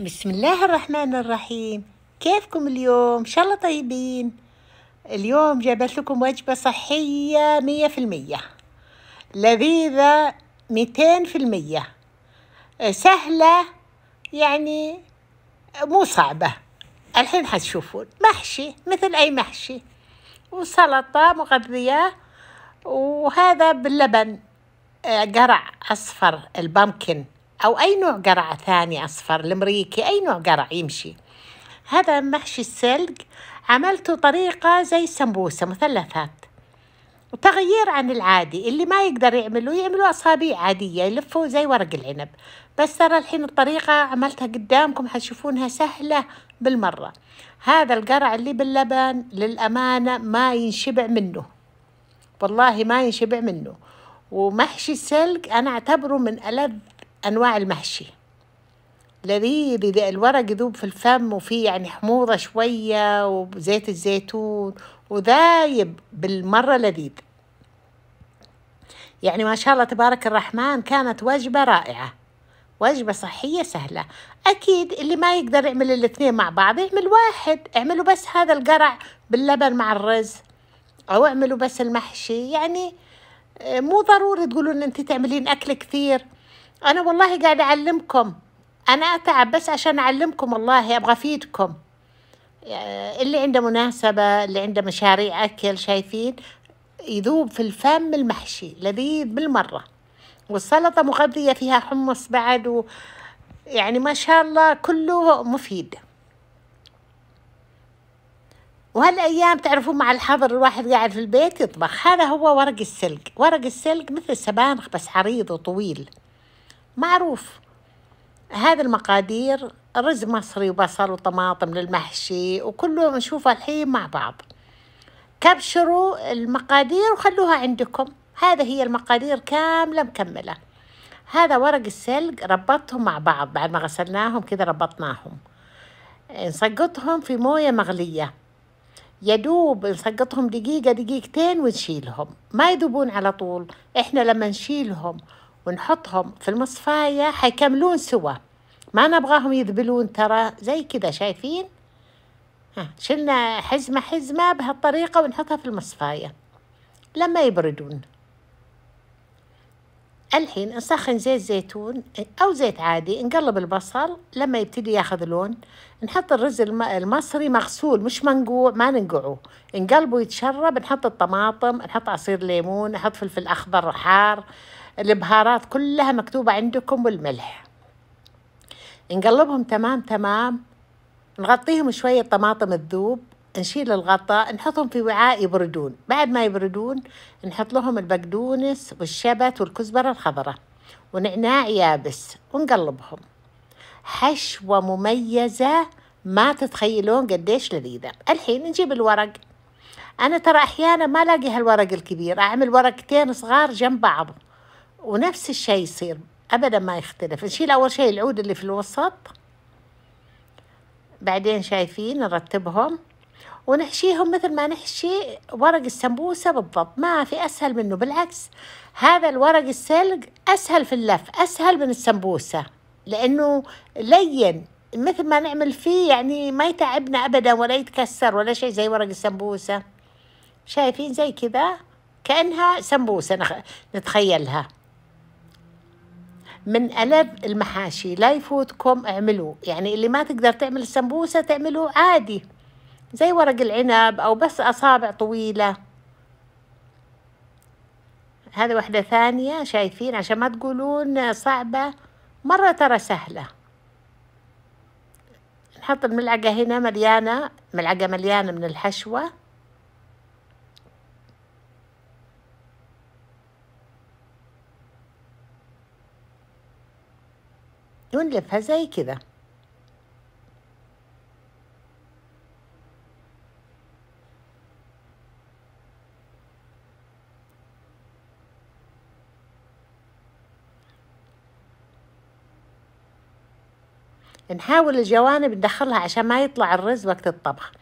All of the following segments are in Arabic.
بسم الله الرحمن الرحيم كيفكم اليوم ان شاء الله طيبين اليوم جابت لكم وجبه صحيه مية في المية لذيذه ميتين في المية سهله يعني مو صعبه الحين حتشوفون محشي مثل اي محشي وسلطه مغذيه وهذا باللبن آه، قرع اصفر البامكن أو أي نوع قرع ثاني أصفر الأمريكي أي نوع قرع يمشي هذا محشي السلق عملته طريقة زي السمبوسة مثلثات وتغيير عن العادي اللي ما يقدر يعملوه يعملوا أصابيع عادية يلفوا زي ورق العنب بس ترى الحين الطريقة عملتها قدامكم حتشوفونها سهلة بالمرة هذا القرع اللي باللبن للأمانة ما ينشبع منه والله ما ينشبع منه ومحشي السلق أنا أعتبره من ألذ أنواع المحشي لذيذ الورق يذوب في الفم وفي يعني حموضة شوية وزيت الزيتون وذايب بالمرة لذيذ يعني ما شاء الله تبارك الرحمن كانت وجبة رائعة وجبة صحية سهلة أكيد اللي ما يقدر يعمل الاثنين مع بعض يعمل واحد اعملوا بس هذا القرع باللبن مع الرز أو اعملوا بس المحشي يعني آه، مو ضروري تقولون أنت تعملين أكل كثير انا والله قاعده اعلمكم انا اتعب بس عشان اعلمكم والله ابغى افيدكم آه، اللي عنده مناسبة اللي عنده مشاريع أكل شايفين يذوب في الفم المحشي لذيذ بالمرة والسلطة مغذية فيها حمص بعد و يعني ما شاء الله كله مفيد وهالأيام تعرفون مع الحظر الواحد قاعد في البيت يطبخ هذا هو ورق السلق ورق السلق مثل السبانخ بس عريض وطويل معروف هذه المقادير رز مصري وبصل وطماطم للمحشي وكله نشوفه الحين مع بعض كبشروا المقادير وخلوها عندكم هذا هي المقادير كاملة مكملة هذا ورق السلق ربطتهم مع بعض بعد ما غسلناهم كذا ربطناهم نسقطهم في موية مغلية يدوب نسقطهم دقيقة دقيقتين ونشيلهم ما يذوبون على طول احنا لما نشيلهم ونحطهم في المصفاية حيكملون سوا ما نبغاهم يذبلون ترى زي كذا شايفين ها شلنا حزمة حزمة بهالطريقة ونحطها في المصفاية لما يبردون الحين نسخن زيت زيتون أو زيت عادي نقلب البصل لما يبتدي ياخذ لون نحط الرز المصري مغسول مش منقوع ما ننقعه نقلبه يتشرب نحط الطماطم نحط عصير ليمون نحط فلفل أخضر حار البهارات كلها مكتوبة عندكم والملح نقلبهم تمام تمام نغطيهم شوية طماطم الذوب نشيل الغطاء نحطهم في وعاء يبردون بعد ما يبردون نحط لهم البقدونس والشبت والكزبرة الخضراء ونعناع يابس ونقلبهم حشوة مميزة ما تتخيلون قديش لذيذة الحين نجيب الورق أنا ترى أحيانا ما ألاقي هالورق الكبير أعمل ورقتين صغار جنب بعض ونفس الشيء يصير ابدا ما يختلف نشيل اول شيء العود اللي في الوسط بعدين شايفين نرتبهم ونحشيهم مثل ما نحشي ورق السمبوسة بالضبط ما في أسهل منه بالعكس هذا الورق السلق أسهل في اللف أسهل من السمبوسة لأنه لين مثل ما نعمل فيه يعني ما يتعبنا أبدا ولا يتكسر ولا شيء زي ورق السمبوسة شايفين زي كذا كأنها سمبوسة نتخيلها من ألب المحاشي لا يفوتكم اعملوه يعني اللي ما تقدر تعمل السمبوسة تعملوا عادي زي ورق العنب أو بس أصابع طويلة هذا واحدة ثانية شايفين عشان ما تقولون صعبة مرة ترى سهلة نحط الملعقة هنا مليانة ملعقة مليانة من الحشوة لفه زي كده نحاول الجوانب ندخلها عشان ما يطلع الرز وقت الطبخ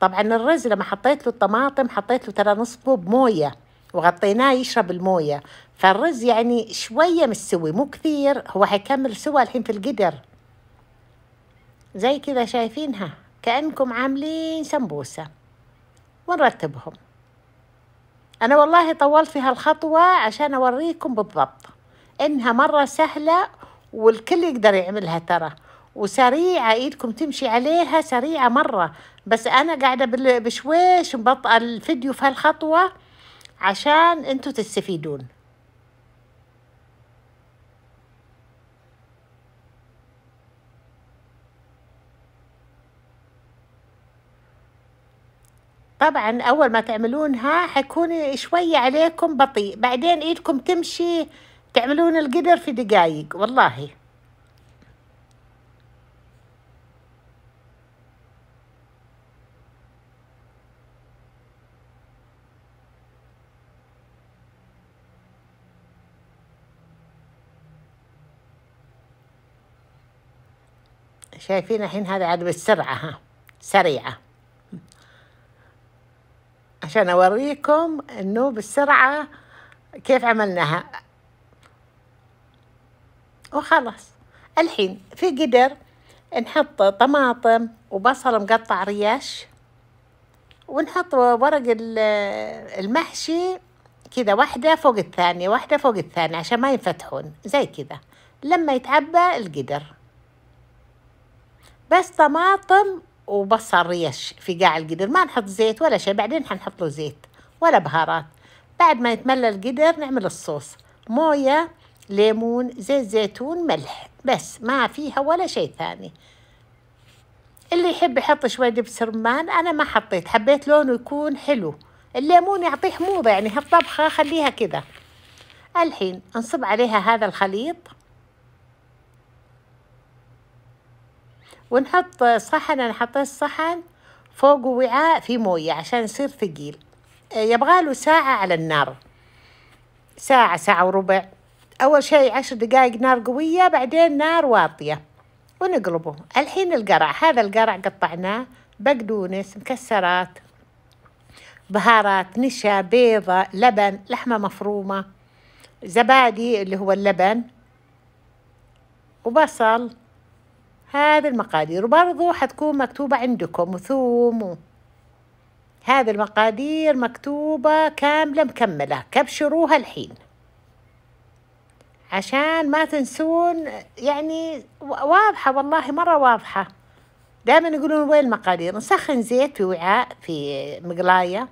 طبعا الرز لما حطيت له الطماطم حطيت له ترى نص كوب مويه وغطيناه يشرب المويه فالرز يعني شوية مستوي مو كثير هو حيكمل سوا الحين في القدر زي كذا شايفينها كأنكم عاملين سمبوسة ونرتبهم أنا والله طولت في هالخطوة عشان أوريكم بالضبط إنها مرة سهلة والكل يقدر يعملها ترى وسريعة ايدكم تمشي عليها سريعة مرة بس انا قاعدة بشويش مبطئة الفيديو في هالخطوة عشان انتوا تستفيدون طبعا اول ما تعملونها حيكون شوية عليكم بطيء بعدين ايدكم تمشي تعملون القدر في دقايق والله شايفين الحين هذا عاد بالسرعة ها سريعة عشان أوريكم أنه بالسرعة كيف عملناها وخلاص الحين في قدر نحط طماطم وبصل مقطع رياش ونحط ورق المحشي كذا واحدة فوق الثانية واحدة فوق الثانية عشان ما ينفتحون زي كذا لما يتعبى القدر بس طماطم وبصل ريش في قاع القدر ما نحط زيت ولا شيء بعدين حنحط له زيت ولا بهارات بعد ما يتملى القدر نعمل الصوص موية ليمون زيت زيتون ملح بس ما فيها ولا شيء ثاني اللي يحب يحط شوية دبس رمان أنا ما حطيت حبيت لونه يكون حلو الليمون يعطيه حموضة يعني هالطبخة خليها كذا الحين نصب عليها هذا الخليط ونحط صحن انا حطيت صحن فوق وعاء فيه مويه عشان يصير ثقيل آه، يبغاله ساعه على النار ساعه ساعه وربع اول شيء عشر دقائق نار قويه بعدين نار واطيه ونقلبه الحين القرع هذا القرع قطعناه بقدونس مكسرات بهارات نشا بيضة لبن لحمة مفرومة زبادي اللي هو اللبن وبصل هذه المقادير وبرضو حتكون مكتوبة عندكم وثوم هذه المقادير مكتوبة كاملة مكملة كبشروها الحين عشان ما تنسون يعني واضحة والله مرة واضحة دائما يقولون وين المقادير نسخن زيت في وعاء في مقلاية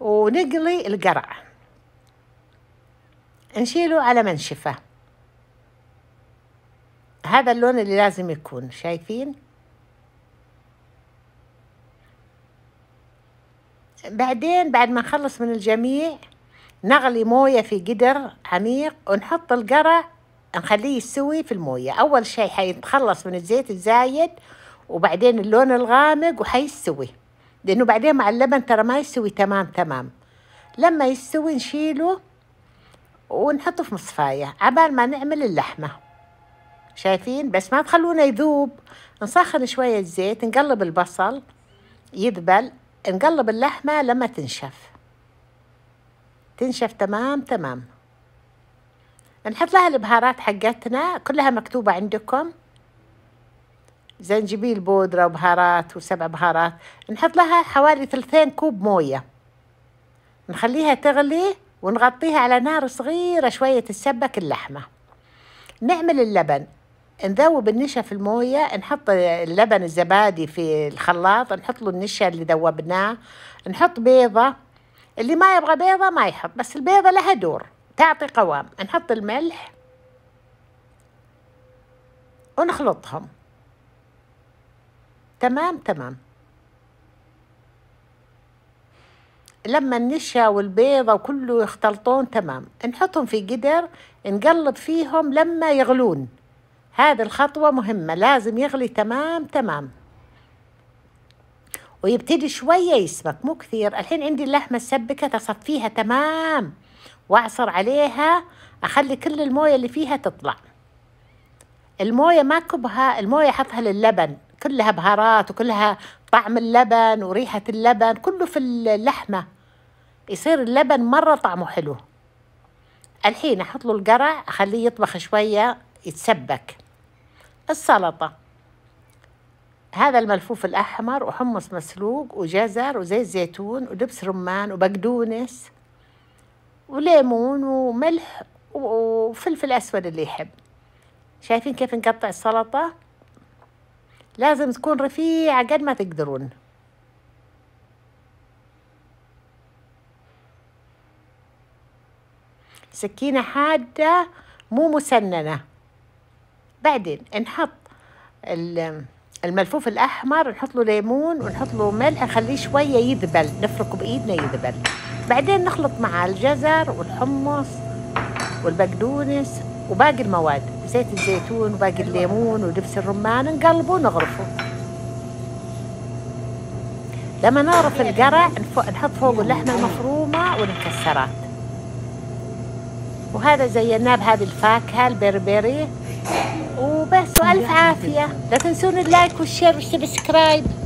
ونقلي القرع نشيله على منشفه هذا اللون اللي لازم يكون شايفين بعدين بعد ما نخلص من الجميع نغلي موية في قدر عميق ونحط القرع نخليه يستوي في الموية أول شيء حيتخلص من الزيت الزايد وبعدين اللون الغامق وحيستوي لأنه بعدين مع اللبن ترى ما يستوي تمام تمام لما يستوي نشيله ونحطه في مصفاية عبال ما نعمل اللحمة شايفين بس ما تخلونه يذوب نسخن شوية زيت نقلب البصل يذبل نقلب اللحمة لما تنشف تنشف تمام تمام نحط لها البهارات حقتنا كلها مكتوبة عندكم زنجبيل بودرة وبهارات وسبع بهارات نحط لها حوالي ثلثين كوب موية نخليها تغلي ونغطيها على نار صغيرة شوية تسبك اللحمة نعمل اللبن نذوب النشا في المويه نحط اللبن الزبادي في الخلاط نحط له النشا اللي ذوبناه نحط بيضه اللي ما يبغى بيضه ما يحط بس البيضه لها دور تعطي قوام نحط الملح ونخلطهم تمام تمام لما النشا والبيضة وكله يختلطون تمام نحطهم في قدر نقلب فيهم لما يغلون هذه الخطوة مهمة لازم يغلي تمام تمام ويبتدي شوية يسمك مو كثير الحين عندي اللحمة السبكة تصفيها تمام واعصر عليها اخلي كل المويه اللي فيها تطلع المويه ما كبها المويه حطها للبن كلها بهارات وكلها طعم اللبن وريحه اللبن كله في اللحمه يصير اللبن مره طعمه حلو الحين احط له القرع اخليه يطبخ شويه يتسبك السلطة هذا الملفوف الأحمر وحمص مسلوق وجزر وزيت زيتون ودبس رمان وبقدونس وليمون وملح وفلفل أسود اللي يحب شايفين كيف نقطع السلطة لازم تكون رفيعة قد ما تقدرون سكينة حادة مو مسننة بعدين نحط الملفوف الاحمر نحط له ليمون ونحط له ملح نخليه شويه يذبل نفركه بايدنا يذبل بعدين نخلط مع الجزر والحمص والبقدونس وباقي المواد زيت الزيتون وباقي الليمون ودبس الرمان نقلبه ونغرفه لما نغرف القرع نحط فوقه اللحمه المفرومه والمكسرات وهذا زيناه بهذه الفاكهه البربري وبس والف عافيه لا تنسون اللايك والشير والسبسكرايب